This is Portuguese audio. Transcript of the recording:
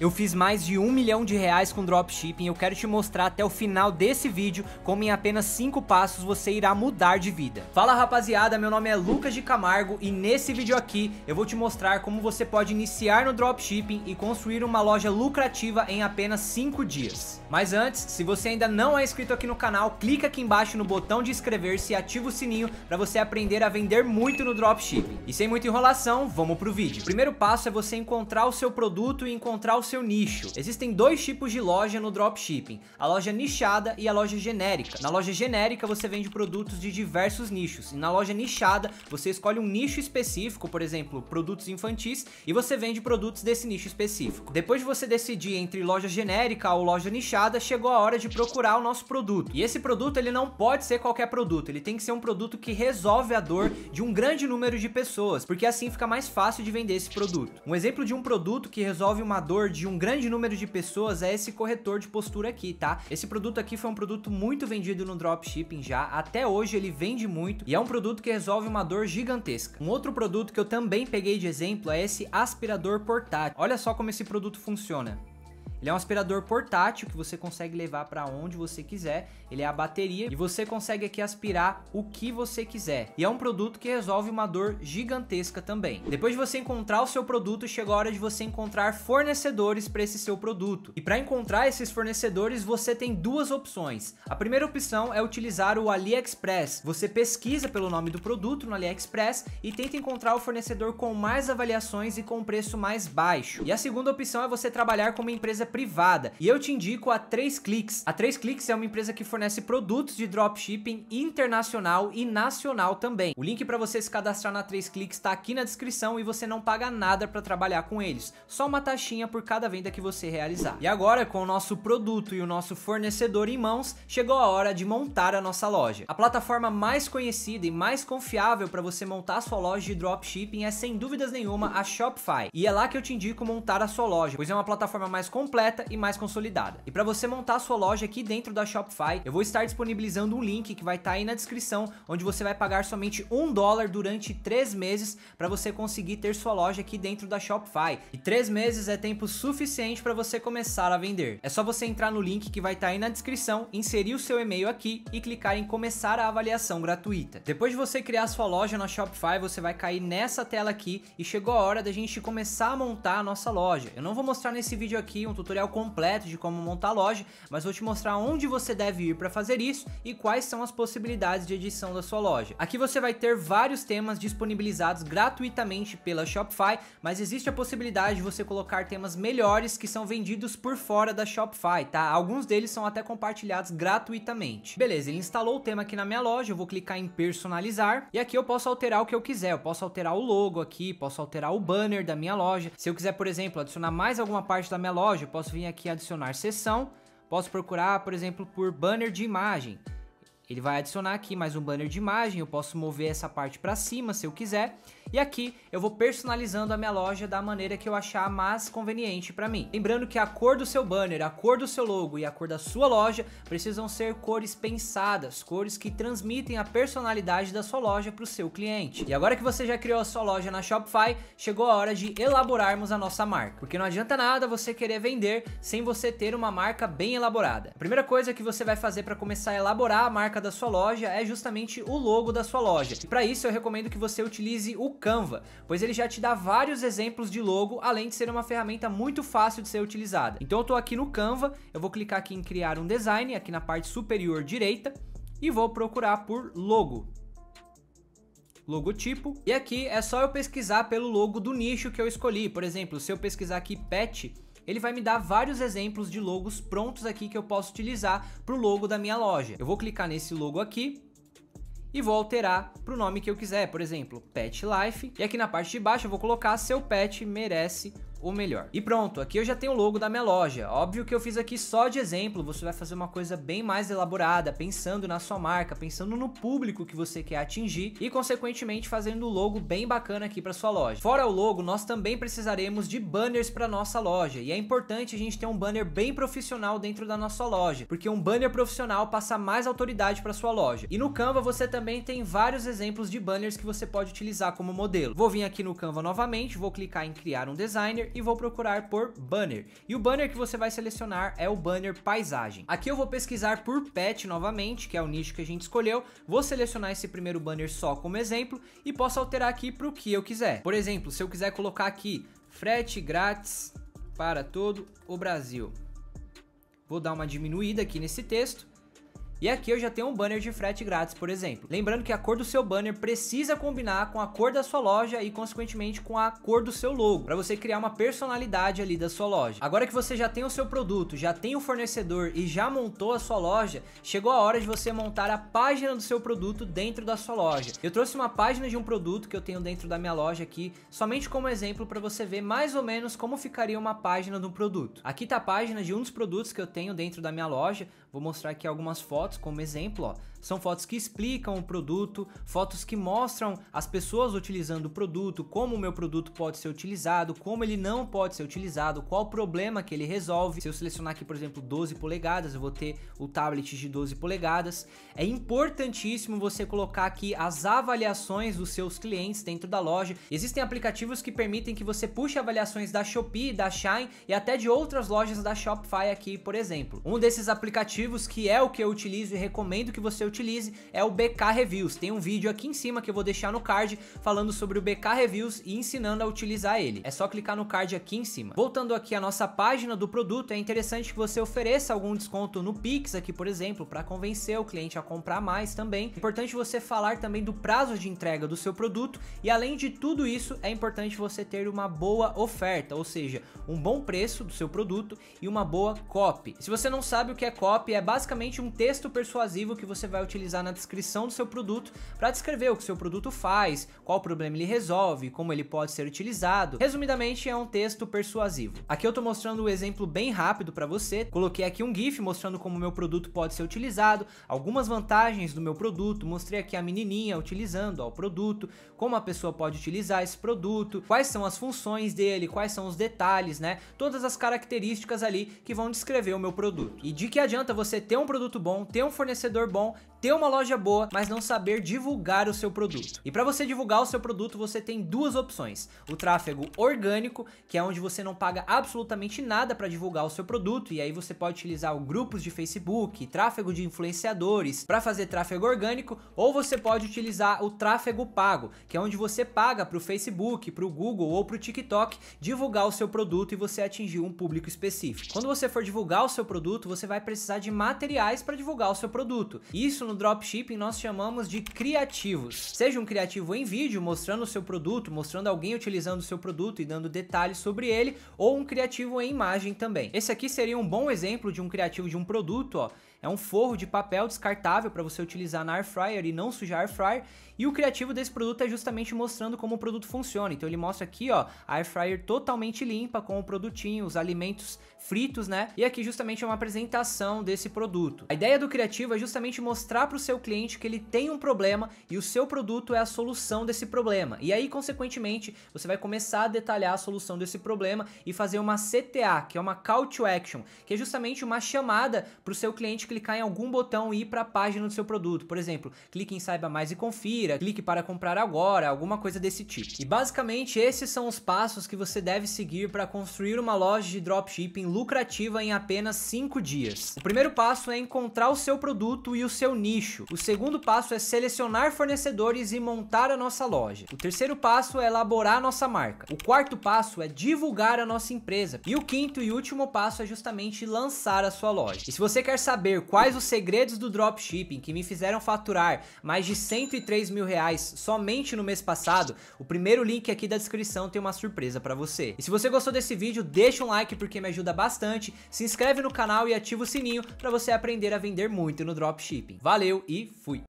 Eu fiz mais de um milhão de reais com dropshipping e eu quero te mostrar até o final desse vídeo como em apenas 5 passos você irá mudar de vida. Fala rapaziada, meu nome é Lucas de Camargo e nesse vídeo aqui eu vou te mostrar como você pode iniciar no dropshipping e construir uma loja lucrativa em apenas 5 dias. Mas antes, se você ainda não é inscrito aqui no canal, clica aqui embaixo no botão de inscrever-se e ativa o sininho para você aprender a vender muito no dropshipping. E sem muita enrolação, vamos pro vídeo. O primeiro passo é você encontrar o seu produto e encontrar o seu nicho. Existem dois tipos de loja no dropshipping, a loja nichada e a loja genérica. Na loja genérica você vende produtos de diversos nichos e na loja nichada você escolhe um nicho específico, por exemplo, produtos infantis, e você vende produtos desse nicho específico. Depois de você decidir entre loja genérica ou loja nichada, chegou a hora de procurar o nosso produto. E esse produto ele não pode ser qualquer produto, ele tem que ser um produto que resolve a dor de um grande número de pessoas, porque assim fica mais fácil de vender esse produto. Um exemplo de um produto que resolve uma dor de um grande número de pessoas é esse corretor de postura aqui, tá? Esse produto aqui foi um produto muito vendido no dropshipping já, até hoje ele vende muito e é um produto que resolve uma dor gigantesca. Um outro produto que eu também peguei de exemplo é esse aspirador portátil. Olha só como esse produto funciona. Ele é um aspirador portátil que você consegue levar para onde você quiser. Ele é a bateria e você consegue aqui aspirar o que você quiser. E é um produto que resolve uma dor gigantesca também. Depois de você encontrar o seu produto, chegou a hora de você encontrar fornecedores para esse seu produto. E para encontrar esses fornecedores, você tem duas opções. A primeira opção é utilizar o AliExpress. Você pesquisa pelo nome do produto no AliExpress e tenta encontrar o fornecedor com mais avaliações e com preço mais baixo. E a segunda opção é você trabalhar com uma empresa privada. E eu te indico a 3 Clicks. A 3 Clicks é uma empresa que fornece produtos de dropshipping internacional e nacional também. O link para você se cadastrar na 3 Clicks está aqui na descrição e você não paga nada para trabalhar com eles. Só uma taxinha por cada venda que você realizar. E agora, com o nosso produto e o nosso fornecedor em mãos, chegou a hora de montar a nossa loja. A plataforma mais conhecida e mais confiável para você montar a sua loja de dropshipping é sem dúvidas nenhuma a Shopify. E é lá que eu te indico montar a sua loja, pois é uma plataforma mais completa completa e mais consolidada. E para você montar sua loja aqui dentro da Shopify, eu vou estar disponibilizando um link que vai estar tá aí na descrição, onde você vai pagar somente um dólar durante três meses para você conseguir ter sua loja aqui dentro da Shopify. E três meses é tempo suficiente para você começar a vender. É só você entrar no link que vai estar tá aí na descrição, inserir o seu e-mail aqui e clicar em começar a avaliação gratuita. Depois de você criar sua loja na Shopify, você vai cair nessa tela aqui e chegou a hora da gente começar a montar a nossa loja. Eu não vou mostrar nesse vídeo aqui um tutorial tutorial completo de como montar a loja, mas vou te mostrar onde você deve ir para fazer isso e quais são as possibilidades de edição da sua loja. Aqui você vai ter vários temas disponibilizados gratuitamente pela Shopify, mas existe a possibilidade de você colocar temas melhores que são vendidos por fora da Shopify, tá? Alguns deles são até compartilhados gratuitamente. Beleza, ele instalou o tema aqui na minha loja, eu vou clicar em personalizar e aqui eu posso alterar o que eu quiser, eu posso alterar o logo aqui, posso alterar o banner da minha loja. Se eu quiser, por exemplo, adicionar mais alguma parte da minha loja, posso vir aqui adicionar sessão, posso procurar, por exemplo, por banner de imagem. Ele vai adicionar aqui mais um banner de imagem, eu posso mover essa parte para cima se eu quiser. E aqui eu vou personalizando a minha loja da maneira que eu achar mais conveniente para mim. Lembrando que a cor do seu banner, a cor do seu logo e a cor da sua loja precisam ser cores pensadas, cores que transmitem a personalidade da sua loja para o seu cliente. E agora que você já criou a sua loja na Shopify, chegou a hora de elaborarmos a nossa marca. Porque não adianta nada você querer vender sem você ter uma marca bem elaborada. A primeira coisa que você vai fazer para começar a elaborar a marca da sua loja é justamente o logo da sua loja. E para isso eu recomendo que você utilize o Canva, pois ele já te dá vários exemplos de logo, além de ser uma ferramenta muito fácil de ser utilizada. Então eu estou aqui no Canva, eu vou clicar aqui em criar um design, aqui na parte superior direita, e vou procurar por logo logotipo. E aqui é só eu pesquisar pelo logo do nicho que eu escolhi. Por exemplo, se eu pesquisar aqui pet, ele vai me dar vários exemplos de logos prontos aqui que eu posso utilizar para o logo da minha loja. Eu vou clicar nesse logo aqui e vou alterar para o nome que eu quiser, por exemplo, Pet Life. E aqui na parte de baixo eu vou colocar seu pet merece melhor. E pronto, aqui eu já tenho o logo da minha loja. Óbvio que eu fiz aqui só de exemplo, você vai fazer uma coisa bem mais elaborada, pensando na sua marca, pensando no público que você quer atingir e consequentemente fazendo o logo bem bacana aqui para sua loja. Fora o logo, nós também precisaremos de banners para nossa loja e é importante a gente ter um banner bem profissional dentro da nossa loja, porque um banner profissional passa mais autoridade para sua loja. E no Canva você também tem vários exemplos de banners que você pode utilizar como modelo. Vou vir aqui no Canva novamente, vou clicar em criar um designer e vou procurar por banner. E o banner que você vai selecionar é o banner paisagem. Aqui eu vou pesquisar por pet novamente, que é o nicho que a gente escolheu. Vou selecionar esse primeiro banner só como exemplo e posso alterar aqui para o que eu quiser. Por exemplo, se eu quiser colocar aqui frete grátis para todo o Brasil. Vou dar uma diminuída aqui nesse texto e aqui eu já tenho um banner de frete grátis, por exemplo. Lembrando que a cor do seu banner precisa combinar com a cor da sua loja e consequentemente com a cor do seu logo, para você criar uma personalidade ali da sua loja. Agora que você já tem o seu produto, já tem o fornecedor e já montou a sua loja, chegou a hora de você montar a página do seu produto dentro da sua loja. Eu trouxe uma página de um produto que eu tenho dentro da minha loja aqui, somente como exemplo para você ver mais ou menos como ficaria uma página do produto. Aqui está a página de um dos produtos que eu tenho dentro da minha loja, vou mostrar aqui algumas fotos como exemplo, ó, são fotos que explicam o produto, fotos que mostram as pessoas utilizando o produto, como o meu produto pode ser utilizado, como ele não pode ser utilizado, qual problema que ele resolve. Se eu selecionar aqui, por exemplo, 12 polegadas, eu vou ter o tablet de 12 polegadas. É importantíssimo você colocar aqui as avaliações dos seus clientes dentro da loja. Existem aplicativos que permitem que você puxe avaliações da Shopee, da Shine e até de outras lojas da Shopify aqui, por exemplo. Um desses aplicativos que é o que eu utilizo e recomendo que você utilize é o BK Reviews. Tem um vídeo aqui em cima que eu vou deixar no card falando sobre o BK Reviews e ensinando a utilizar ele. É só clicar no card aqui em cima. Voltando aqui à nossa página do produto, é interessante que você ofereça algum desconto no Pix aqui, por exemplo, para convencer o cliente a comprar mais também. É importante você falar também do prazo de entrega do seu produto e além de tudo isso, é importante você ter uma boa oferta, ou seja, um bom preço do seu produto e uma boa copy. Se você não sabe o que é copy, é basicamente um texto persuasivo que você vai utilizar na descrição do seu produto para descrever o que seu produto faz, qual problema ele resolve, como ele pode ser utilizado. Resumidamente, é um texto persuasivo. Aqui eu estou mostrando um exemplo bem rápido para você. Coloquei aqui um GIF mostrando como meu produto pode ser utilizado, algumas vantagens do meu produto, mostrei aqui a menininha utilizando ó, o produto, como a pessoa pode utilizar esse produto, quais são as funções dele, quais são os detalhes, né? Todas as características ali que vão descrever o meu produto. E de que adianta você ter um produto bom, ter um fornecedor bom, ter uma loja boa, mas não saber divulgar o seu produto. E para você divulgar o seu produto, você tem duas opções: o tráfego orgânico, que é onde você não paga absolutamente nada para divulgar o seu produto, e aí você pode utilizar grupos de Facebook, tráfego de influenciadores para fazer tráfego orgânico, ou você pode utilizar o tráfego pago, que é onde você paga para o Facebook, para o Google ou para o TikTok divulgar o seu produto e você atingir um público específico. Quando você for divulgar o seu produto, você vai precisar de materiais para divulgar o seu produto. Isso isso no dropshipping nós chamamos de criativos. Seja um criativo em vídeo, mostrando o seu produto, mostrando alguém utilizando o seu produto e dando detalhes sobre ele, ou um criativo em imagem também. Esse aqui seria um bom exemplo de um criativo de um produto, ó, é um forro de papel descartável para você utilizar na air fryer e não sujar a air fryer. E o criativo desse produto é justamente mostrando como o produto funciona. Então ele mostra aqui, ó, a air fryer totalmente limpa com o produtinho, os alimentos fritos, né? E aqui justamente é uma apresentação desse produto. A ideia do criativo é justamente mostrar para o seu cliente que ele tem um problema e o seu produto é a solução desse problema. E aí, consequentemente, você vai começar a detalhar a solução desse problema e fazer uma CTA, que é uma call to action, que é justamente uma chamada para o seu cliente que clicar em algum botão e ir para a página do seu produto. Por exemplo, clique em saiba mais e confira, clique para comprar agora, alguma coisa desse tipo. E basicamente esses são os passos que você deve seguir para construir uma loja de dropshipping lucrativa em apenas 5 dias. O primeiro passo é encontrar o seu produto e o seu nicho. O segundo passo é selecionar fornecedores e montar a nossa loja. O terceiro passo é elaborar a nossa marca. O quarto passo é divulgar a nossa empresa. E o quinto e último passo é justamente lançar a sua loja. E se você quer saber quais os segredos do dropshipping que me fizeram faturar mais de 103 mil reais somente no mês passado, o primeiro link aqui da descrição tem uma surpresa para você. E se você gostou desse vídeo, deixa um like porque me ajuda bastante, se inscreve no canal e ativa o sininho para você aprender a vender muito no dropshipping. Valeu e fui!